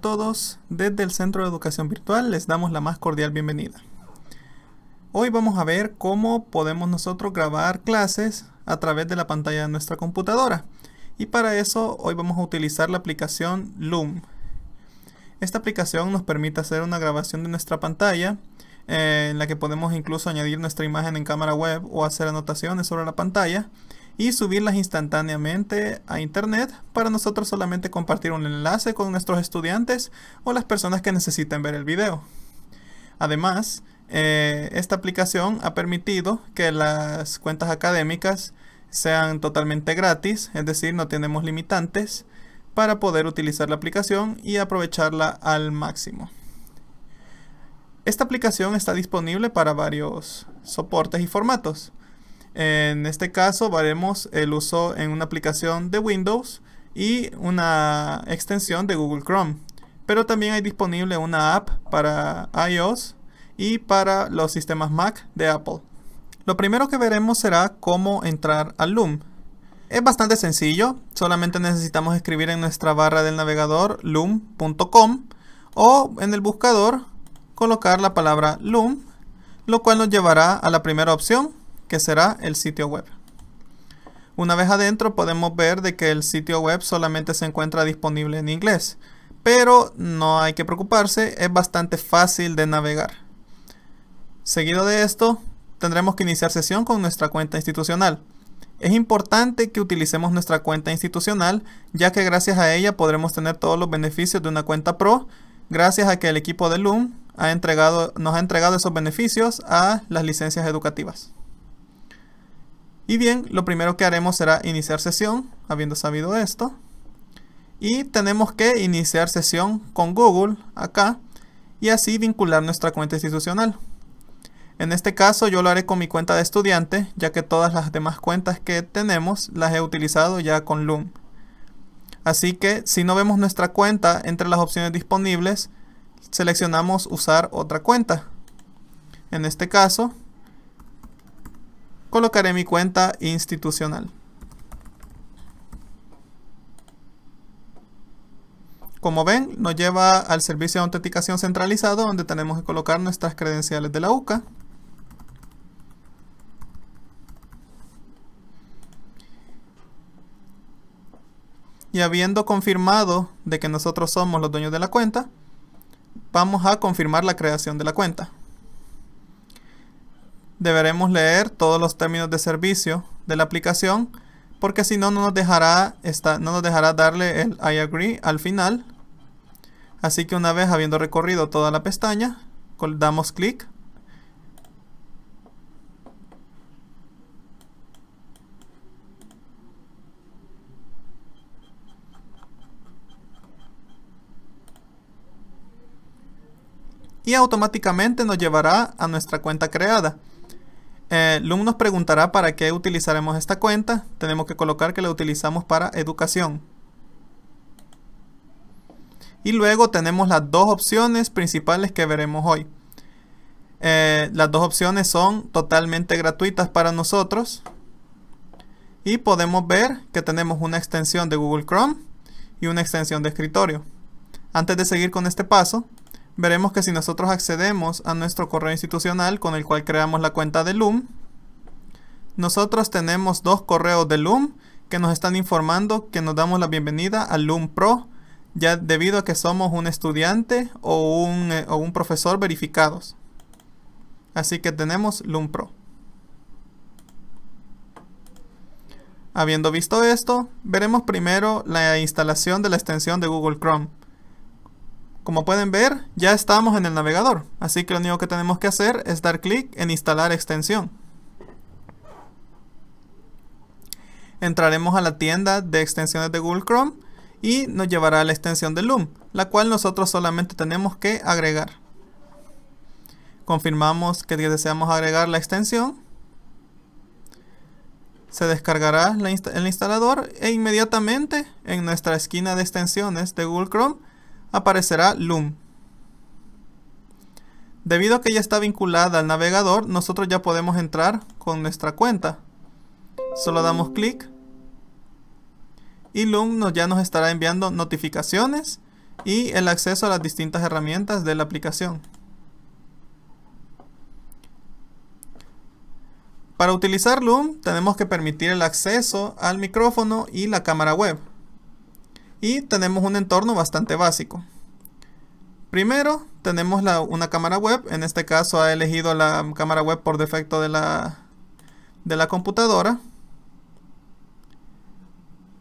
todos. Desde el Centro de Educación Virtual les damos la más cordial bienvenida. Hoy vamos a ver cómo podemos nosotros grabar clases a través de la pantalla de nuestra computadora. Y para eso hoy vamos a utilizar la aplicación Loom. Esta aplicación nos permite hacer una grabación de nuestra pantalla eh, en la que podemos incluso añadir nuestra imagen en cámara web o hacer anotaciones sobre la pantalla y subirlas instantáneamente a internet para nosotros solamente compartir un enlace con nuestros estudiantes o las personas que necesiten ver el video. Además, eh, esta aplicación ha permitido que las cuentas académicas sean totalmente gratis, es decir, no tenemos limitantes para poder utilizar la aplicación y aprovecharla al máximo. Esta aplicación está disponible para varios soportes y formatos. En este caso veremos el uso en una aplicación de Windows y una extensión de Google Chrome. Pero también hay disponible una app para iOS y para los sistemas Mac de Apple. Lo primero que veremos será cómo entrar al Loom. Es bastante sencillo, solamente necesitamos escribir en nuestra barra del navegador loom.com o en el buscador colocar la palabra Loom, lo cual nos llevará a la primera opción que será el sitio web. Una vez adentro podemos ver de que el sitio web solamente se encuentra disponible en inglés, pero no hay que preocuparse, es bastante fácil de navegar. Seguido de esto, tendremos que iniciar sesión con nuestra cuenta institucional. Es importante que utilicemos nuestra cuenta institucional, ya que gracias a ella podremos tener todos los beneficios de una cuenta pro, gracias a que el equipo de Loom nos ha entregado esos beneficios a las licencias educativas. Y bien, lo primero que haremos será iniciar sesión, habiendo sabido esto. Y tenemos que iniciar sesión con Google acá y así vincular nuestra cuenta institucional. En este caso yo lo haré con mi cuenta de estudiante, ya que todas las demás cuentas que tenemos las he utilizado ya con Loom. Así que si no vemos nuestra cuenta entre las opciones disponibles, seleccionamos usar otra cuenta. En este caso colocaré mi cuenta institucional. Como ven, nos lleva al servicio de autenticación centralizado donde tenemos que colocar nuestras credenciales de la UCA. Y habiendo confirmado de que nosotros somos los dueños de la cuenta, vamos a confirmar la creación de la cuenta deberemos leer todos los términos de servicio de la aplicación porque si no, no nos dejará, no nos dejará darle el I agree al final. Así que una vez habiendo recorrido toda la pestaña, damos clic. Y automáticamente nos llevará a nuestra cuenta creada. Eh, Loom nos preguntará para qué utilizaremos esta cuenta. Tenemos que colocar que la utilizamos para educación. Y luego tenemos las dos opciones principales que veremos hoy. Eh, las dos opciones son totalmente gratuitas para nosotros. Y podemos ver que tenemos una extensión de Google Chrome y una extensión de escritorio. Antes de seguir con este paso, veremos que si nosotros accedemos a nuestro correo institucional con el cual creamos la cuenta de Loom, nosotros tenemos dos correos de Loom que nos están informando que nos damos la bienvenida a Loom Pro, ya debido a que somos un estudiante o un, eh, profesor verificados. Así que tenemos Loom Pro. Habiendo visto esto, veremos primero la instalación de la extensión de Google Chrome. Como pueden ver, ya estamos en el navegador, así que lo único que tenemos que hacer es dar clic en instalar extensión. Entraremos a la tienda de extensiones de Google Chrome y nos llevará a la extensión de Loom, la cual nosotros solamente tenemos que agregar. Confirmamos que deseamos agregar la extensión. Se descargará el instalador e inmediatamente en nuestra esquina de extensiones de Google Chrome aparecerá Loom. Debido a que ya está vinculada al navegador, nosotros ya podemos entrar con nuestra cuenta. Solo damos clic y Loom nos, ya nos estará enviando notificaciones y el acceso a las distintas herramientas de la aplicación. Para utilizar Loom tenemos que permitir el acceso al micrófono y la cámara web y tenemos un entorno bastante básico. Primero tenemos una cámara web, en este caso ha elegido la cámara web por defecto de la, de la computadora.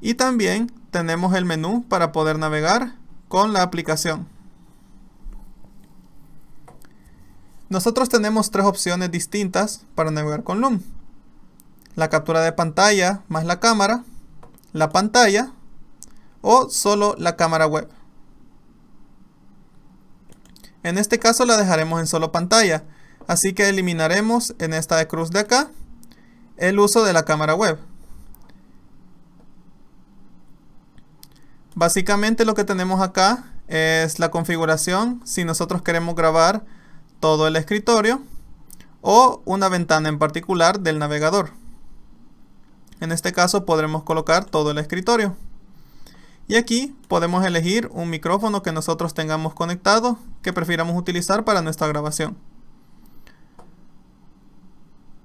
Y también tenemos el menú para poder navegar con la aplicación. Nosotros tenemos tres opciones distintas para navegar con Loom. La captura de pantalla más la cámara, la pantalla o solo la cámara web. En este caso la dejaremos en solo pantalla, así que eliminaremos en esta de cruz de acá el uso de la cámara web. Básicamente lo que tenemos acá es la configuración si nosotros queremos grabar todo el escritorio o una ventana en particular del navegador. En este caso podremos colocar todo el escritorio. Y aquí podemos elegir un micrófono que nosotros tengamos conectado que prefiramos utilizar para nuestra grabación.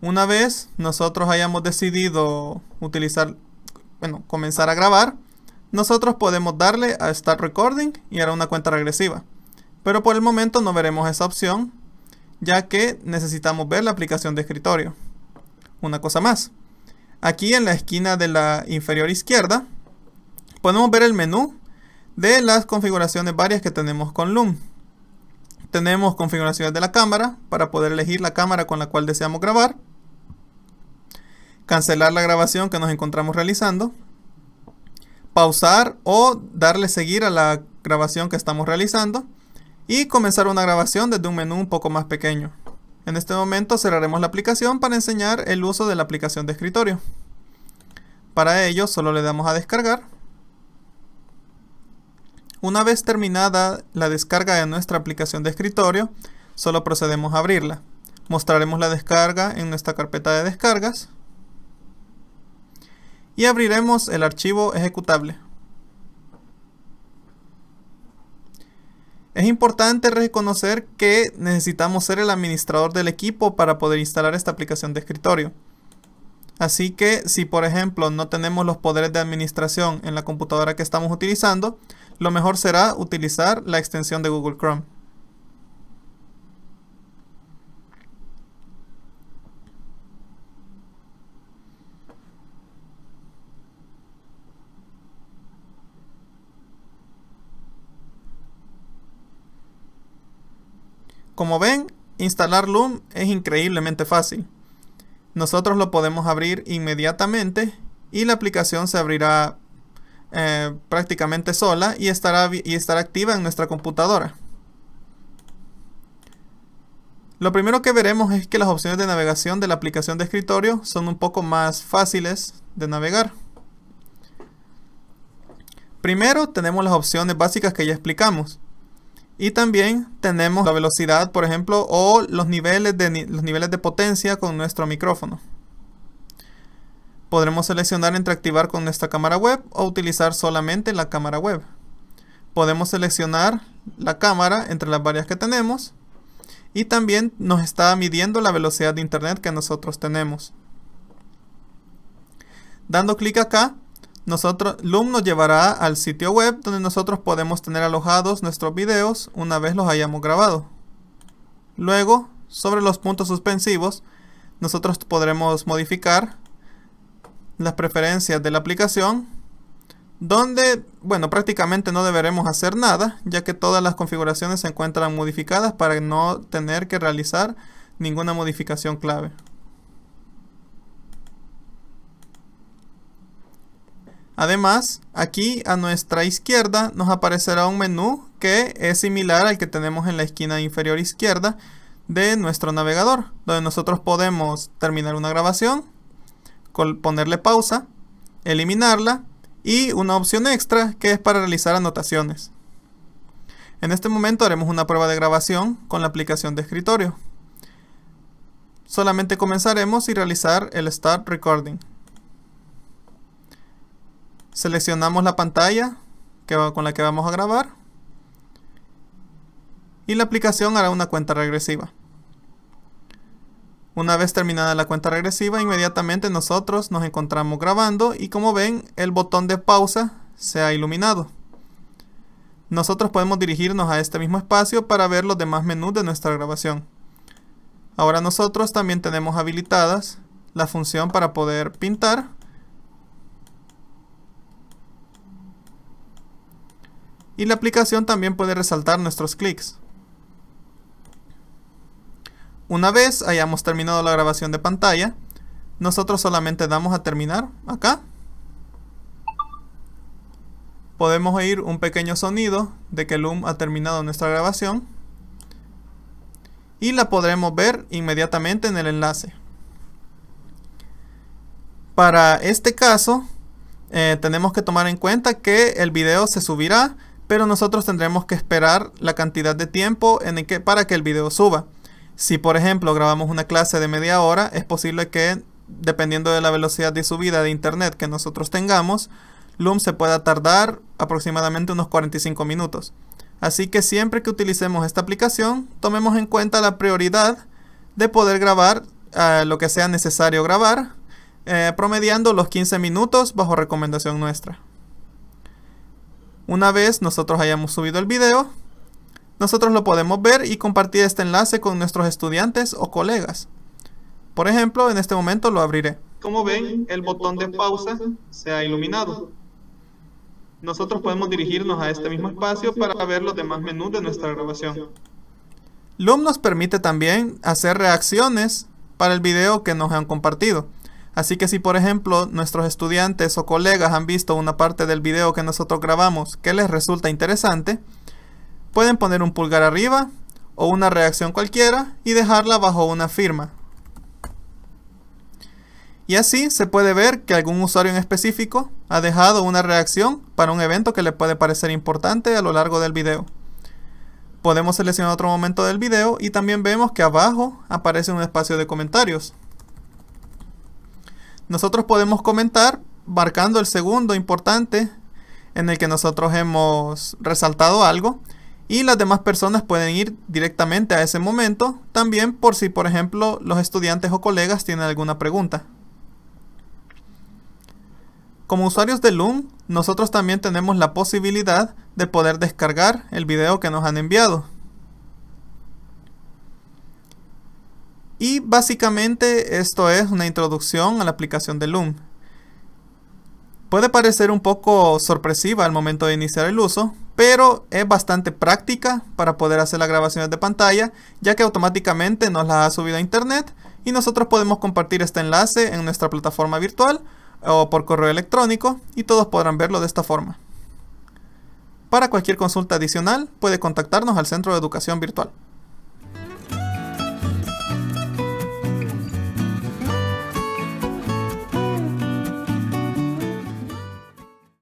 Una vez nosotros hayamos decidido utilizar, bueno, comenzar a grabar, nosotros podemos darle a Start Recording y hará una cuenta regresiva. Pero por el momento no veremos esa opción, ya que necesitamos ver la aplicación de escritorio. Una cosa más. Aquí en la esquina de la inferior izquierda podemos ver el menú de las configuraciones varias que tenemos con Loom. Tenemos configuraciones de la cámara para poder elegir la cámara con la cual deseamos grabar. Cancelar la grabación que nos encontramos realizando. Pausar o darle seguir a la grabación que estamos realizando. Y comenzar una grabación desde un menú un poco más pequeño. En este momento cerraremos la aplicación para enseñar el uso de la aplicación de escritorio. Para ello solo le damos a descargar. Una vez terminada la descarga de nuestra aplicación de escritorio, solo procedemos a abrirla. Mostraremos la descarga en nuestra carpeta de descargas y abriremos el archivo ejecutable. Es importante reconocer que necesitamos ser el administrador del equipo para poder instalar esta aplicación de escritorio. Así que si por ejemplo no tenemos los poderes de administración en la computadora que estamos utilizando, lo mejor será utilizar la extensión de Google Chrome. Como ven, instalar Loom es increíblemente fácil nosotros lo podemos abrir inmediatamente y la aplicación se abrirá eh, prácticamente sola y estará, y estará activa en nuestra computadora. Lo primero que veremos es que las opciones de navegación de la aplicación de escritorio son un poco más fáciles de navegar. Primero tenemos las opciones básicas que ya explicamos. Y también tenemos la velocidad, por ejemplo, o los niveles de, los niveles de potencia con nuestro micrófono. Podremos seleccionar entre activar con nuestra cámara web o utilizar solamente la cámara web. Podemos seleccionar la cámara entre las varias que tenemos. Y también nos está midiendo la velocidad de internet que nosotros tenemos. Dando clic acá nosotros, Loom nos llevará al sitio web donde nosotros podemos tener alojados nuestros videos una vez los hayamos grabado. Luego, sobre los puntos suspensivos, nosotros podremos modificar las preferencias de la aplicación donde, bueno, prácticamente no deberemos hacer nada, ya que todas las configuraciones se encuentran modificadas para no tener que realizar ninguna modificación clave. Además, aquí a nuestra izquierda nos aparecerá un menú que es similar al que tenemos en la esquina inferior izquierda de nuestro navegador, donde nosotros podemos terminar una grabación, ponerle pausa, eliminarla y una opción extra que es para realizar anotaciones. En este momento haremos una prueba de grabación con la aplicación de escritorio. Solamente comenzaremos y realizar el Start Recording. Seleccionamos la pantalla que va, con la que vamos a grabar. Y la aplicación hará una cuenta regresiva. Una vez terminada la cuenta regresiva, inmediatamente nosotros nos encontramos grabando y como ven, el botón de pausa se ha iluminado. Nosotros podemos dirigirnos a este mismo espacio para ver los demás menús de nuestra grabación. Ahora nosotros también tenemos habilitadas la función para poder pintar y la aplicación también puede resaltar nuestros clics. Una vez hayamos terminado la grabación de pantalla, nosotros solamente damos a terminar acá. Podemos oír un pequeño sonido de que Loom ha terminado nuestra grabación y la podremos ver inmediatamente en el enlace. Para este caso, eh, tenemos que tomar en cuenta que el video se subirá pero nosotros tendremos que esperar la cantidad de tiempo en que, para que el video suba. Si por ejemplo grabamos una clase de media hora, es posible que, dependiendo de la velocidad de subida de internet que nosotros tengamos, Loom se pueda tardar aproximadamente unos 45 minutos. Así que siempre que utilicemos esta aplicación, tomemos en cuenta la prioridad de poder grabar eh, lo que sea necesario grabar, eh, promediando los 15 minutos bajo recomendación nuestra. Una vez nosotros hayamos subido el video, nosotros lo podemos ver y compartir este enlace con nuestros estudiantes o colegas. Por ejemplo, en este momento lo abriré. Como ven, el botón de pausa se ha iluminado. Nosotros podemos dirigirnos a este mismo espacio para ver los demás menús de nuestra grabación. Loom nos permite también hacer reacciones para el video que nos han compartido. Así que si por ejemplo nuestros estudiantes o colegas han visto una parte del video que nosotros grabamos que les resulta interesante, pueden poner un pulgar arriba o una reacción cualquiera y dejarla bajo una firma. Y así se puede ver que algún usuario en específico ha dejado una reacción para un evento que le puede parecer importante a lo largo del video. Podemos seleccionar otro momento del video y también vemos que abajo aparece un espacio de comentarios. Nosotros podemos comentar marcando el segundo importante en el que nosotros hemos resaltado algo y las demás personas pueden ir directamente a ese momento también por si por ejemplo los estudiantes o colegas tienen alguna pregunta. Como usuarios de Loom, nosotros también tenemos la posibilidad de poder descargar el video que nos han enviado. Y básicamente esto es una introducción a la aplicación de Loom. Puede parecer un poco sorpresiva al momento de iniciar el uso, pero es bastante práctica para poder hacer las grabaciones de pantalla, ya que automáticamente nos la ha subido a internet y nosotros podemos compartir este enlace en nuestra plataforma virtual o por correo electrónico y todos podrán verlo de esta forma. Para cualquier consulta adicional puede contactarnos al Centro de Educación Virtual.